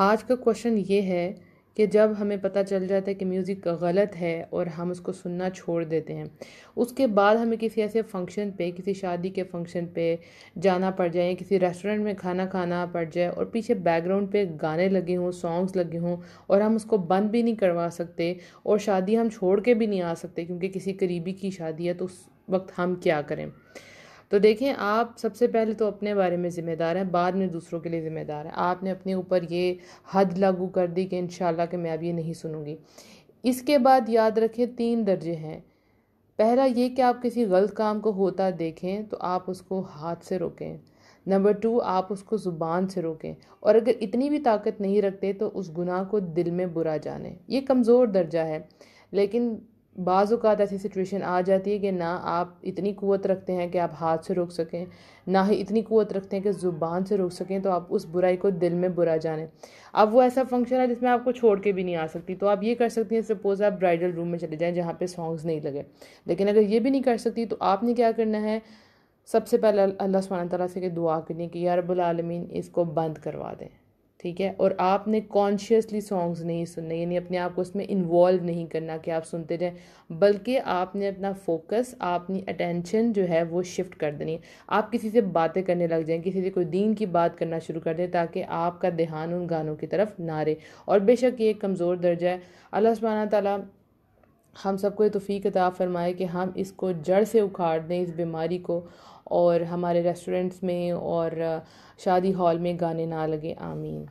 आज का क्वेश्चन ये है कि जब हमें पता चल जाता है कि म्यूज़िक गलत है और हम उसको सुनना छोड़ देते हैं उसके बाद हमें किसी ऐसे फंक्शन पे किसी शादी के फंक्शन पे जाना पड़ जाए किसी रेस्टोरेंट में खाना खाना पड़ जाए और पीछे बैकग्राउंड पे गाने लगे हों सॉन्ग्स लगे हों और हम उसको बंद भी नहीं करवा सकते और शादी हम छोड़ के भी नहीं आ सकते क्योंकि किसी करीबी की शादी है तो उस वक्त हम क्या करें तो देखें आप सबसे पहले तो अपने बारे में ज़िम्मेदार हैं बाद में दूसरों के लिए ज़िम्मेदार हैं आपने अपने ऊपर ये हद लागू कर दी कि इन कि मैं अब ये नहीं सुनूँगी इसके बाद याद रखें तीन दर्जे हैं पहला ये कि आप किसी गलत काम को होता देखें तो आप उसको हाथ से रोकें नंबर टू आप उसको ज़ुबान से रोकें और अगर इतनी भी ताकत नहीं रखते तो उस गुनाह को दिल में बुरा जाने ये कमज़ोर दर्जा है लेकिन बाज़ात ऐसी सिचुएशन आ जाती है कि ना आप इतनी क़वत रखते हैं कि आप हाथ से रोक सकें ना ही इतनी क़वत रखते हैं कि ज़ुबान से रोक सकें तो आप उस बुराई को दिल में बुरा जानें अब वो ऐसा फंक्शन है जिसमें आपको छोड़ के भी नहीं आ सकती तो आप ये कर सकती हैं सपोज़ आप ब्राइडल रूम में चले जाएँ जहाँ पर सॉन्ग्स नहीं लगे लेकिन अगर ये भी नहीं कर सकती तो आपने क्या करना है सबसे पहले अल्लाह सुबह तला से दुआ करनी कि यार रबालमीन इसको बंद करवा दें ठीक है और आपने कॉन्शियसली सॉन्ग्स नहीं सुनने यानी अपने आप को उसमें इन्वॉल्व नहीं करना कि आप सुनते रहें बल्कि आपने अपना फोकस अपनी अटेंशन जो है वो शिफ्ट कर देनी है आप किसी से बातें करने लग जाएं किसी से कोई दीन की बात करना शुरू कर दें ताकि आपका ध्यान उन गानों की तरफ ना रहे और बेशक ये एक कमज़ोर दर्जा है अल्लाह सुबहाना तला हम सबको ये तोफ़ी किताब फ़रमाए कि हम इसको जड़ से उखाड़ दें इस बीमारी को और हमारे रेस्टोरेंट्स में और शादी हॉल में गाने ना लगे आमीन